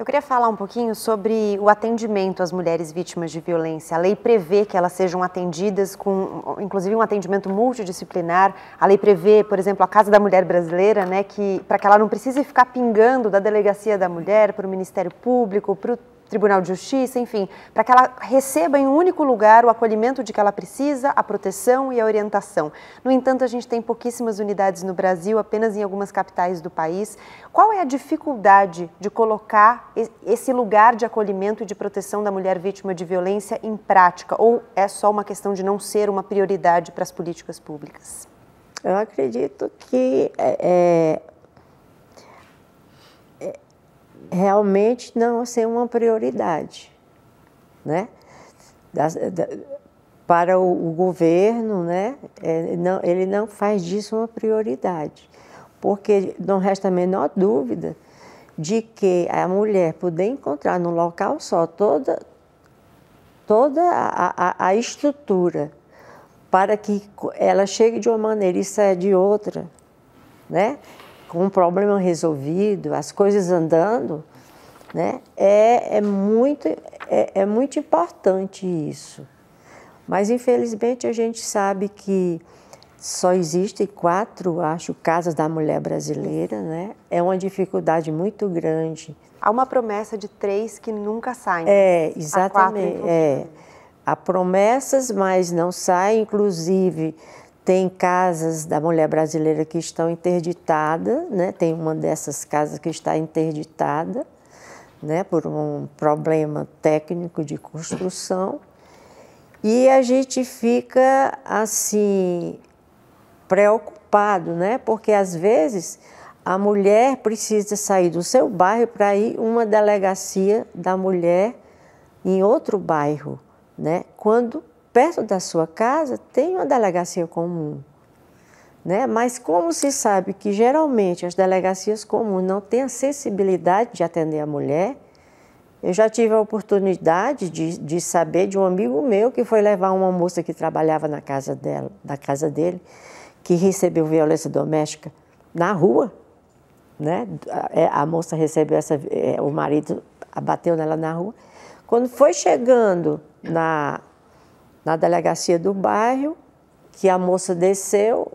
Eu queria falar um pouquinho sobre o atendimento às mulheres vítimas de violência. A lei prevê que elas sejam atendidas com, inclusive, um atendimento multidisciplinar. A lei prevê, por exemplo, a Casa da Mulher Brasileira, né, que para que ela não precise ficar pingando da delegacia da mulher para o Ministério Público, para o Tribunal de Justiça, enfim, para que ela receba em um único lugar o acolhimento de que ela precisa, a proteção e a orientação. No entanto, a gente tem pouquíssimas unidades no Brasil, apenas em algumas capitais do país. Qual é a dificuldade de colocar esse lugar de acolhimento e de proteção da mulher vítima de violência em prática? Ou é só uma questão de não ser uma prioridade para as políticas públicas? Eu acredito que é, é, é realmente não ser uma prioridade, né? Da, da, para o, o, governo, né? É, não, ele não faz disso uma prioridade, porque não resta a menor dúvida de que a mulher poder encontrar num local só toda, toda a, a, a estrutura para que ela chegue de uma maneira e saia de outra, né? com um problema resolvido, as coisas andando, né? É, é, muito, é, é muito importante isso. Mas, infelizmente, a gente sabe que só existem quatro, acho, casas da mulher brasileira, né? É uma dificuldade muito grande. Há uma promessa de três que nunca saem. É, exatamente. quatro, é. Há promessas, mas não saem, inclusive tem casas da mulher brasileira que estão interditadas, né? tem uma dessas casas que está interditada né? por um problema técnico de construção. E a gente fica assim preocupado, né? Porque às vezes a mulher precisa sair do seu bairro para ir uma delegacia da mulher em outro bairro, né? Quando perto da sua casa tem uma delegacia comum. Né? Mas como se sabe que geralmente as delegacias comuns não têm a sensibilidade de atender a mulher, eu já tive a oportunidade de, de saber de um amigo meu que foi levar uma moça que trabalhava na casa, dela, na casa dele, que recebeu violência doméstica na rua. Né? A, é, a moça recebeu essa, é, o marido abateu nela na rua. Quando foi chegando na na delegacia do bairro, que a moça desceu,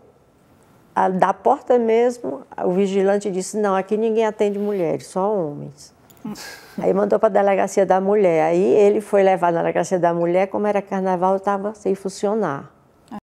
a, da porta mesmo, o vigilante disse, não, aqui ninguém atende mulheres, só homens. Aí mandou para a delegacia da mulher. Aí ele foi levado na delegacia da mulher, como era carnaval, estava sem funcionar.